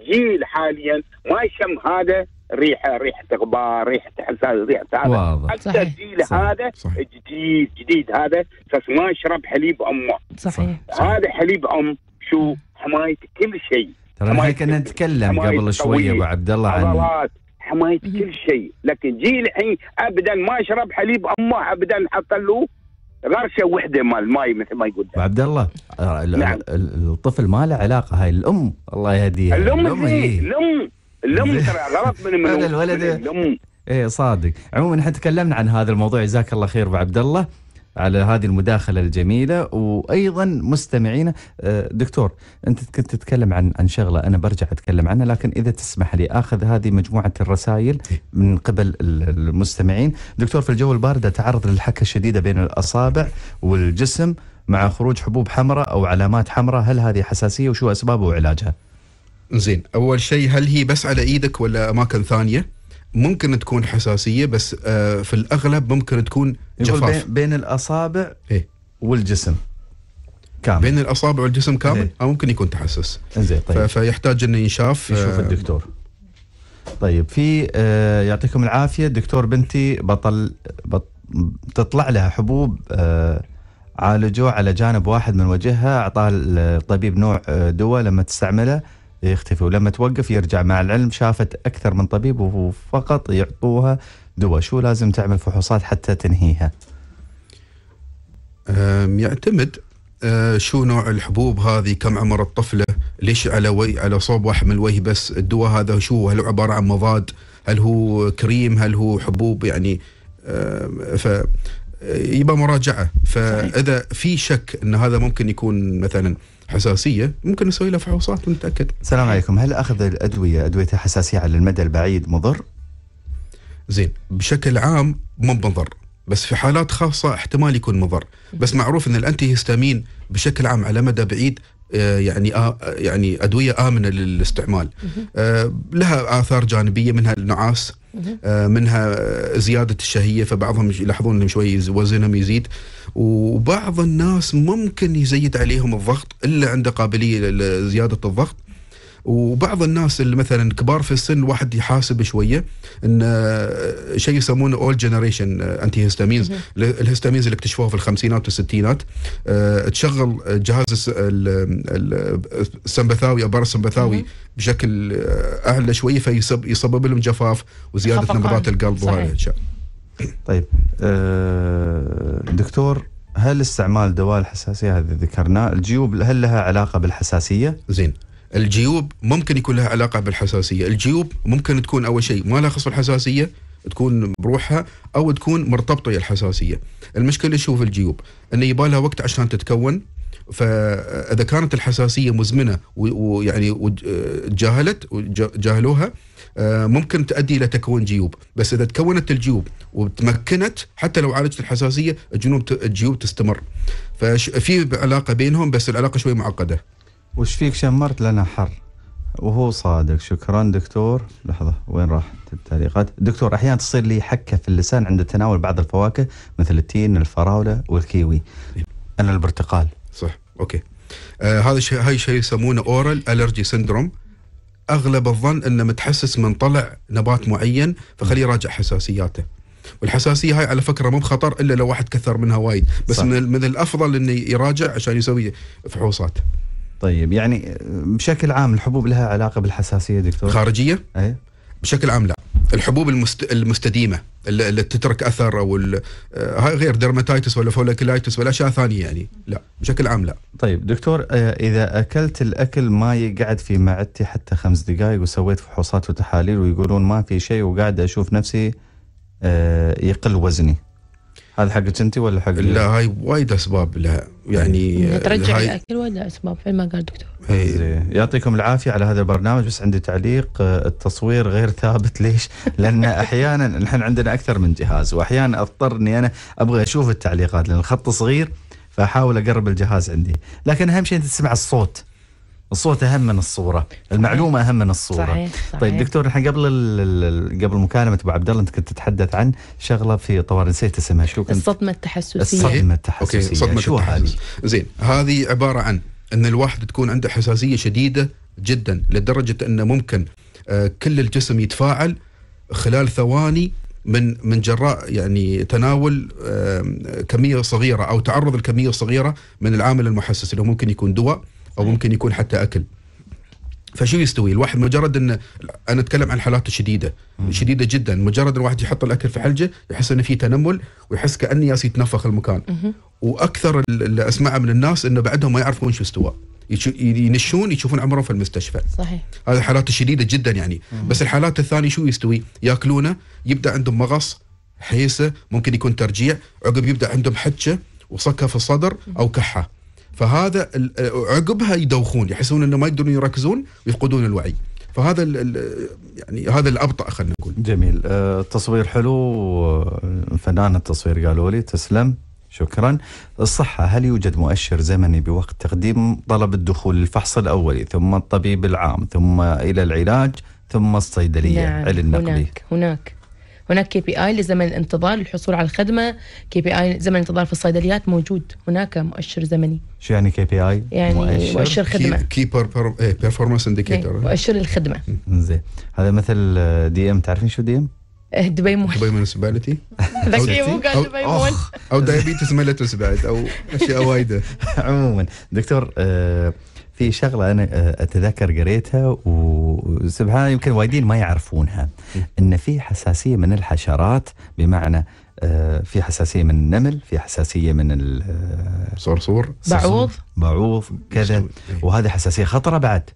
جيل حاليا ما يشم هذا ريحه ريحه غبار ريحه حساس ريحه هذا واضح. حتى صحيح. الجيل صحيح. هذا صحيح. جديد جديد هذا بس ما شرب حليب امه صحيح. صحيح هذا حليب ام شو حمايه كل شيء ترى احنا كنا نتكلم قبل شويه ابو عبد الله عن حمايه كل شيء لكن جيل الحين ابدا ما شرب حليب امه ابدا حط له غرشه وحده مال ماي مثل ما يقول ابو عبد الله نعم. الطفل ما له علاقه هاي الام الله يهديها الام الام, الام الام ترى غلط من من هذا الولد ايه صادق عموما احنا تكلمنا عن هذا الموضوع جزاك الله خير ابو عبد الله على هذه المداخلة الجميلة وأيضا مستمعينا آه، دكتور أنت كنت تتكلم عن عن شغلة أنا برجع أتكلم عنها لكن إذا تسمح لي آخذ هذه مجموعة الرسائل من قبل المستمعين دكتور في الجو البارد أتعرض للحكة الشديدة بين الأصابع والجسم مع خروج حبوب حمراء أو علامات حمراء هل هذه حساسية وشو أسبابها وعلاجها؟ زين اول شيء هل هي بس على ايدك ولا اماكن ثانيه ممكن تكون حساسيه بس آه في الاغلب ممكن تكون جفاف بين, بين الاصابع إيه؟ والجسم كامل بين الاصابع والجسم كامل إيه؟ ممكن يكون تحسس زين طيب فيحتاج انه ينشاف يشوف آه، الدكتور طيب في آه يعطيكم العافيه دكتور بنتي بطل بط تطلع لها حبوب آه عالجوه على جانب واحد من وجهها اعطاه الطبيب نوع آه، دواء لما تستعمله يختفي ولما توقف يرجع مع العلم شافت أكثر من طبيب وفقط يعطوها دواء شو لازم تعمل فحوصات حتى تنهيها يعتمد أه، شو نوع الحبوب هذه كم عمر الطفلة ليش على وي على صوب واحد من الوجه بس الدواء هذا شو هل هو عبارة عن مضاد هل هو كريم هل هو حبوب يعني أه، ف يبقى مراجعه فاذا في شك ان هذا ممكن يكون مثلا حساسيه ممكن نسوي لها فحوصات ونتاكد. السلام عليكم، هل اخذ الادويه ادويه حساسيه على المدى البعيد مضر؟ زين بشكل عام مو مضر بس في حالات خاصه احتمال يكون مضر، بس معروف ان الانتي هيستامين بشكل عام على مدى بعيد آه، يعني آه، يعني ادويه امنه للاستعمال آه، لها اثار جانبيه منها النعاس آه، منها آه، زيادة الشهية فبعضهم يلاحظون انهم شوي وزنهم يزيد وبعض الناس ممكن يزيد عليهم الضغط إلا عنده قابلية لزيادة الضغط وبعض الناس اللي مثلا كبار في السن الواحد يحاسب شويه ان آه، شيء يسمونه اولد جنريشن انتي هيستامينز الهيستامينز اللي اكتشفوها في الخمسينات والستينات آه، تشغل جهاز السمبثاوي ابار السمبثاوي بشكل آه، اعلى شويه فيسبب يسبب لهم جفاف وزياده نبضات القلب وهذه الاشياء. طيب دكتور هل استعمال دواء الحساسيه هذه ذكرناه الجيوب هل لها علاقه بالحساسيه؟ زين الجيوب ممكن يكون لها علاقه بالحساسيه، الجيوب ممكن تكون اول شيء ما لها خص الحساسيه تكون بروحها او تكون مرتبطه الحساسيه. المشكله شو في الجيوب؟ انه يبالها وقت عشان تتكون فاذا كانت الحساسيه مزمنه ويعني وتجاهلت جاهلوها آه، ممكن تؤدي الى تكون جيوب، بس اذا تكونت الجيوب وتمكنت حتى لو عالجت الحساسيه الجيوب تستمر. ففي علاقه بينهم بس العلاقه شوي معقده. وش فيك شمرت لنا حر وهو صادق شكرا دكتور لحظة وين راحت التعليقات دكتور أحيانا تصير لي حكة في اللسان عند تناول بعض الفواكه مثل التين الفراولة والكيوي أنا البرتقال صح أوكي آه هذا شيء هاي شيء يسمونه اورال الرجي سندروم اغلب الظن انه متحسس من طلع نبات معين فخليه يراجع حساسياته والحساسيه هاي على فكره مو بخطر الا لو واحد كثر منها وايد بس صح. من الافضل انه يراجع عشان يسوي فحوصات طيب يعني بشكل عام الحبوب لها علاقه بالحساسيه دكتور؟ خارجيه؟ اي بشكل عام لا الحبوب المست... المستديمه اللي تترك اثر او ال... آه، غير درماتايتس ولا فولكلايتس ولا اشياء ثانيه يعني لا بشكل عام لا طيب دكتور آه، اذا اكلت الاكل ما يقعد في معدتي حتى خمس دقائق وسويت فحوصات وتحاليل ويقولون ما في شيء وقاعد اشوف نفسي آه، يقل وزني هذا حقك انت ولا حق لا هاي وايد اسباب لها يعني ترجع هاي... الاكل ولا اسباب مثل ما قال دكتور هي. يعطيكم العافيه على هذا البرنامج بس عندي تعليق آه، التصوير غير ثابت ليش؟ لان احيانا نحن عندنا اكثر من جهاز واحيانا اضطر اني انا ابغى اشوف التعليقات لان الخط صغير فاحاول اقرب الجهاز عندي لكن اهم شيء تسمع الصوت الصوت اهم من الصوره صحيح. المعلومه اهم من الصوره صحيح. طيب، صحيح. طيب دكتور احنا قبل قبل مكالمه ابو عبد الله انت كنت تتحدث عن شغله في طوارئ نسيت اسمها شو كنت الصدمه التحسسيه الصدمه إيه؟ التحسسيه أوكي. صدمة شو هذه زين هذه عباره عن ان الواحد تكون عنده حساسيه شديده جدا لدرجه انه ممكن آه، كل الجسم يتفاعل خلال ثواني من من جراء يعني تناول كميه صغيره او تعرض لكميه صغيره من العامل المحسس اللي هو ممكن يكون دواء او ممكن يكون حتى اكل فشو يستوي الواحد مجرد ان انا اتكلم عن الحالات الشديده شديده جدا مجرد الواحد يحط الاكل في حلجه يحس انه في تنمل ويحس كانه ياس يتنفخ المكان واكثر اللي اسمعه من الناس انه بعدهم ما يعرفون شو استوى ينشون يشوفون عمرهم في المستشفى صحيح هذه الحالات الشديده جدا يعني مم. بس الحالات الثانيه شو يستوي ياكلونه يبدا عندهم مغص حيسه ممكن يكون ترجيع عقب يبدا عندهم حجه وصكه في الصدر او كحه فهذا عقبها يدوخون يحسون انه ما يقدرون يركزون ويفقدون الوعي فهذا الـ يعني هذا الابطا خلينا نقول جميل التصوير آه، حلو آه، فنان التصوير قالوا لي تسلم شكرا الصحة هل يوجد مؤشر زمني بوقت تقديم طلب الدخول للفحص الأولي ثم الطبيب العام ثم إلى العلاج ثم الصيدلية نعم النقلي هناك هناك هناك كي بي اي لزمن الانتظار للحصول على الخدمه كي بي اي زمن الانتظار في الصيدليات موجود هناك مؤشر زمني شو يعني كي بي اي يعني مؤشر, مؤشر خدمه كي بيرفورمانس انديكيتور مؤشر الخدمه زين هذا مثل دي آه، ام تعرفين شو دي ام دبي مول دبي ذكي مو قال دبي مول او دايابيتس ميلتوس بعد او اشياء وايده عموما دكتور آه في شغله انا آه، اتذكر قريتها وسبحان يمكن وايدين ما يعرفونها ان في حساسيه من الحشرات بمعنى آه، في حساسيه من النمل في حساسيه من الصرصور آه، بعوض بعوض كذا إيه. وهذه حساسيه خطره بعد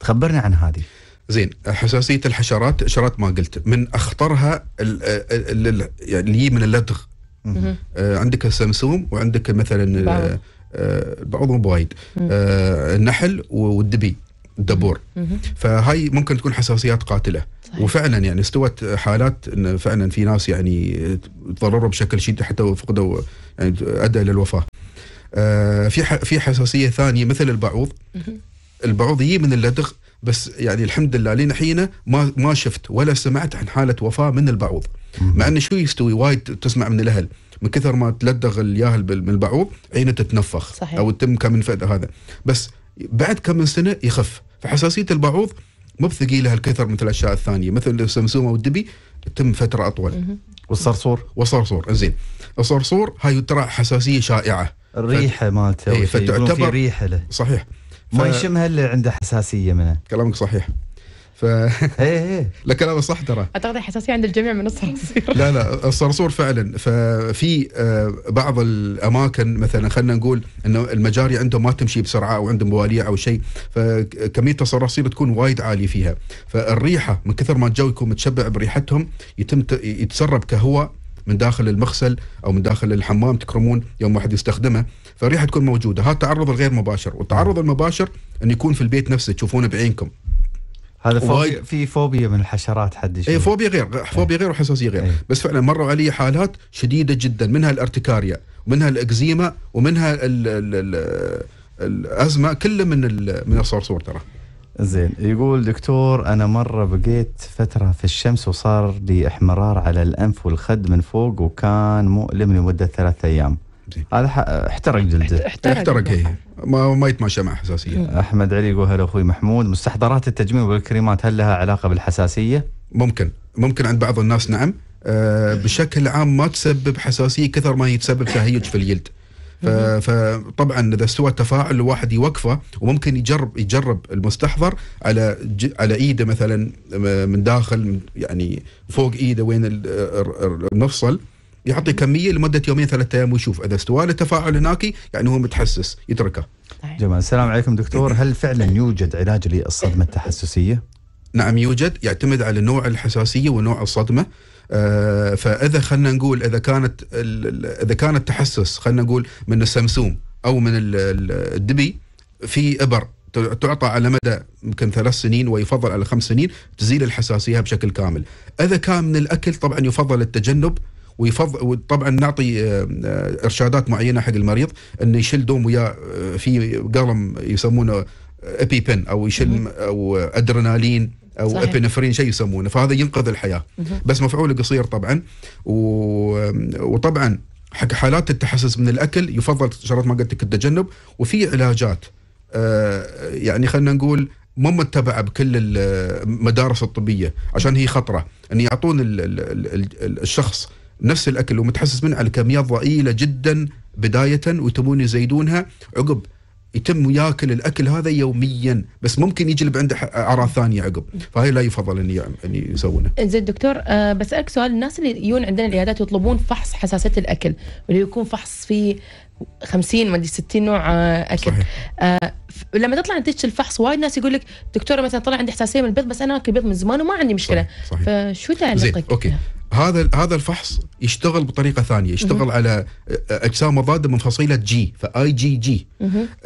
تخبرنا عن هذه زين حساسيه الحشرات اشارات ما قلت من اخطرها يعني اللي من اللدغ عندك السمسوم وعندك مثلا آه، بعضهم بوايد آه، النحل والدبي الدبور فهاي ممكن تكون حساسيات قاتله صحيح. وفعلا يعني استوت حالات ان فعلا في ناس يعني تضرروا بشكل شديد حتى فقدوا يعني ادى الى الوفاه. آه، في في حساسيه ثانيه مثل البعوض البعوض يجي من اللدغ بس يعني الحمد لله لين حينه ما ما شفت ولا سمعت عن حاله وفاه من البعوض مع انه شو يستوي وايد تسمع من الاهل من كثر ما تلدغ الياهل بالبعوض عينه تتنفخ صحيح. او تتم كم هذا بس بعد كم من سنه يخف فحساسيه البعوض مو بثقيله هالكثر مثل الاشياء الثانيه مثل السمسومه والدبي تم فتره اطول والصرصور والصرصور زين الصرصور هاي ترى حساسيه شائعه الريحه مالته اي فتعتبر ريحه له صحيح ف... ما يشمها اللي عنده حساسيه منها كلامك صحيح ف ايه, إيه. لا كلامه صح ترى اعتقد حساسيه عند الجميع من الصراصير لا لا الصرصور فعلا ففي آه، بعض الاماكن مثلا خلينا نقول انه المجاري عندهم ما تمشي بسرعه او عندهم مواليع او شيء فكميه الصراصير تكون وايد عاليه فيها فالريحه من كثر ما الجو يكون متشبع بريحتهم يتم يتسرب كهواء من داخل المغسل او من داخل الحمام تكرمون يوم واحد يستخدمه فالريحه تكون موجوده هذا التعرض الغير مباشر والتعرض المباشر انه يكون في البيت نفسه تشوفونه بعينكم هذا فوبيا في فوبيا من الحشرات حد اي فوبيا غير فوبيا غير وحساسيه غير أي. بس فعلا مروا علي حالات شديده جدا منها الارتكاريا ومنها الاكزيما ومنها الـ الـ الـ الازمه كلها من من الصرصور ترى زين يقول دكتور انا مره بقيت فتره في الشمس وصار لي احمرار على الانف والخد من فوق وكان مؤلم لمده ثلاثة ايام هذا احترق جلده احترق, احترق هي إيه. ما, ما يتماشى مع حساسيه أه، احمد علي يقول هلا اخوي محمود مستحضرات التجميل والكريمات هل لها علاقه بالحساسيه؟ ممكن ممكن عند بعض الناس نعم أه بشكل عام ما تسبب حساسيه كثر ما هي تسبب تهيج في الجلد فطبعا اذا استوى تفاعل الواحد يوقفه وممكن يجرب يجرب المستحضر على على ايده مثلا أه، من داخل يعني فوق ايده وين المفصل يعطي كميه لمده يومين ثلاثة ايام ويشوف اذا استوى التفاعل تفاعل هناك يعني هو متحسس يتركه. جمال السلام عليكم دكتور هل فعلا يوجد علاج للصدمه التحسسيه؟ نعم يوجد يعتمد على نوع الحساسيه ونوع الصدمه. آه فاذا خلينا نقول اذا كانت اذا كان التحسس خلينا نقول من السمسوم او من الدبي في ابر تعطى على مدى يمكن ثلاث سنين ويفضل على خمس سنين تزيل الحساسيه بشكل كامل. اذا كان من الاكل طبعا يفضل التجنب ويفض وطبعا نعطي آه، آه، ارشادات معينه حق المريض انه يشيل دوم وياه آه، في قلم يسمونه ابي بن او يشل او ادرينالين او صحيح. ابنفرين شيء يسمونه فهذا ينقذ الحياه بس مفعوله قصير طبعا وطبعا حق حالات التحسس من الاكل يفضل شرط ما قلت لك التجنب وفي علاجات يعني خلينا نقول مو متبعه بكل المدارس الطبيه عشان هي خطره ان يعطون الشخص نفس الاكل ومتحسس منه على كميات ضئيله جدا بدايه ويتمون يزيدونها عقب يتم ياكل الاكل هذا يوميا بس ممكن يجلب عنده اعراض ثانيه عقب فهي لا يفضل ان ان يسوونه. زين دكتور أه بسالك سؤال الناس اللي يجون عندنا العيادات يطلبون فحص حساسيه الاكل واللي يكون فحص فيه 50 ما ادري 60 نوع آه، اكل صحيح. أه لما تطلع نتيجه الفحص وايد ناس يقول لك دكتوره مثلا طلع عندي حساسيه من البيض بس انا اكل بيض من زمان وما عندي مشكله صحيح. فشو تعليقك؟ اوكي نعم. هذا هذا الفحص يشتغل بطريقه ثانيه يشتغل على اجسام مضاده من فصيله جي فاي جي جي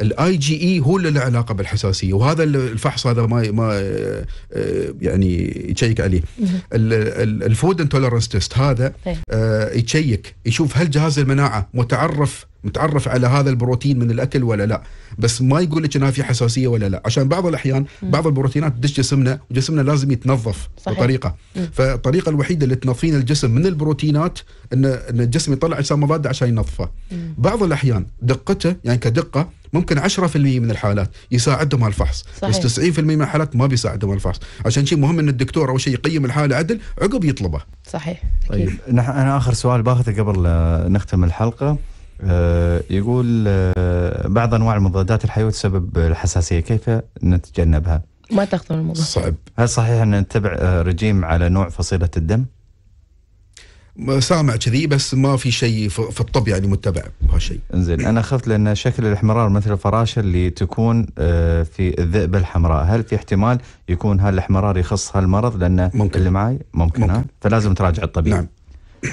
الاي جي اي e هو اللي له علاقه بالحساسيه وهذا الفحص هذا ما ما يعني يشيك عليه الفود انتولرنس تيست هذا طيب. يشيك يشوف هل جهاز المناعه متعرف متعرف على هذا البروتين من الاكل ولا لا بس ما يقول لك البروتينات في حساسيه ولا لا عشان بعض الاحيان بعض البروتينات تدش جسمنا وجسمنا لازم يتنظف صحيح. بطريقه فالطريقه الوحيده اللي تنظفين الجسم من البروتينات ان ان الجسم يطلع اجسام مضاده عشان ينظفه بعض الاحيان دقته يعني كدقه ممكن 10% من الحالات يساعدهم هالفحص الفحص صحيح. بس 90% من الحالات ما بيساعدهم هالفحص الفحص عشان شيء مهم ان الدكتور اول شيء يقيم الحاله عدل عقب يطلبه صحيح طيب انا اخر سؤال باخذه قبل نختم الحلقه آه، يقول آه، بعض انواع المضادات الحيويه تسبب الحساسيه كيف نتجنبها؟ ما تاخذون المضاد صعب هل صحيح ان نتبع آه، رجيم على نوع فصيله الدم؟ سامع كذي بس ما في شيء في الطب يعني متبع بهالشيء. زين انا خفت لان شكل الاحمرار مثل الفراشه اللي تكون في الذئبه الحمراء، هل في احتمال يكون هالاحمرار يخص هالمرض لانه ممكن. اللي معي ممكن, ممكن. فلازم تراجع الطبيب. نعم.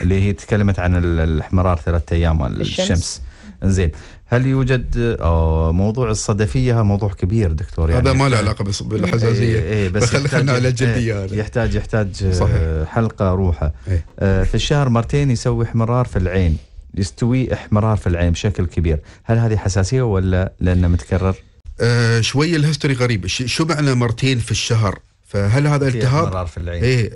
اللي هي تكلمت عن الاحمرار ثلاثة ايام الشمس, الشمس. زين هل يوجد آه، موضوع الصدفيه موضوع كبير دكتور يعني هذا ما له علاقه بس بالحزازيه إيه،, إيه بس خلينا على الجديه إيه، يحتاج يحتاج آه، صحيح. حلقه روحه ايه. آه، في الشهر مرتين يسوي احمرار في العين يستوي احمرار في العين بشكل كبير هل هذه حساسيه ولا لانه متكرر آه شوي الهستوري غريب شو معنى مرتين في الشهر فهل هذا التهاب احمرار في العين ايه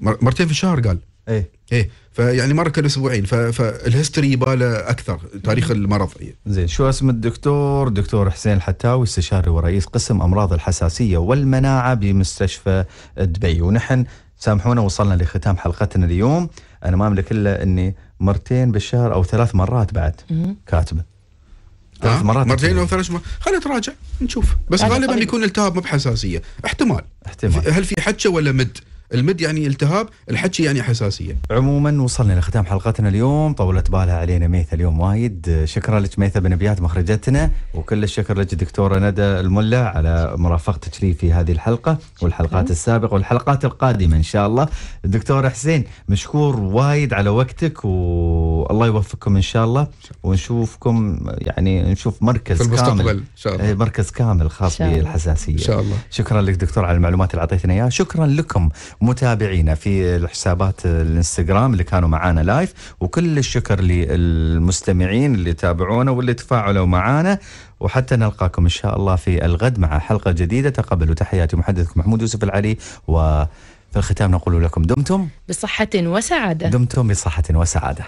مرتين في الشهر قال ايه ايه فيعني مره كل اسبوعين فالهيستوري يباله اكثر تاريخ المرض إيه. زين شو اسم الدكتور؟ دكتور حسين الحتاوي استشاري ورئيس قسم امراض الحساسيه والمناعه بمستشفى دبي ونحن سامحونا وصلنا لختام حلقتنا اليوم انا ما املك الا اني مرتين بالشهر او ثلاث مرات بعد كاتبه آه، ثلاث مرات مرتين او ثلاث مرات خلينا نتراجع نشوف بس يعني غالبا يكون التهاب مو بحساسيه احتمال احتمال هل في حكه ولا مد؟ المد يعني التهاب الحكي يعني حساسيه عموما وصلنا لختام حلقتنا اليوم طولت بالها علينا ميثا اليوم وايد شكرا لك ميثا بن بيات مخرجتنا وكل الشكر لك دكتوره ندى الملا على مرافقتك لي في هذه الحلقه والحلقات السابقه والحلقات القادمه ان شاء الله دكتور حسين مشكور وايد على وقتك والله يوفقكم ان شاء الله ونشوفكم يعني نشوف مركز في المستقبل كامل ان شاء الله إيه، مركز كامل خاص بالحساسيه ان شاء الله شكرا لك دكتور على المعلومات اللي اعطيتنا اياها شكرا لكم متابعينا في الحسابات الانستغرام اللي كانوا معانا لايف وكل الشكر للمستمعين اللي تابعونا واللي تفاعلوا معانا وحتى نلقاكم ان شاء الله في الغد مع حلقه جديده تقبلوا تحياتي محدثكم محمود يوسف العلي و في الختام نقول لكم دمتم بصحة وسعادة دمتم بصحة وسعادة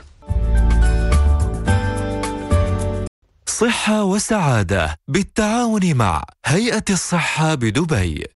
صحة وسعادة بالتعاون مع هيئة الصحة بدبي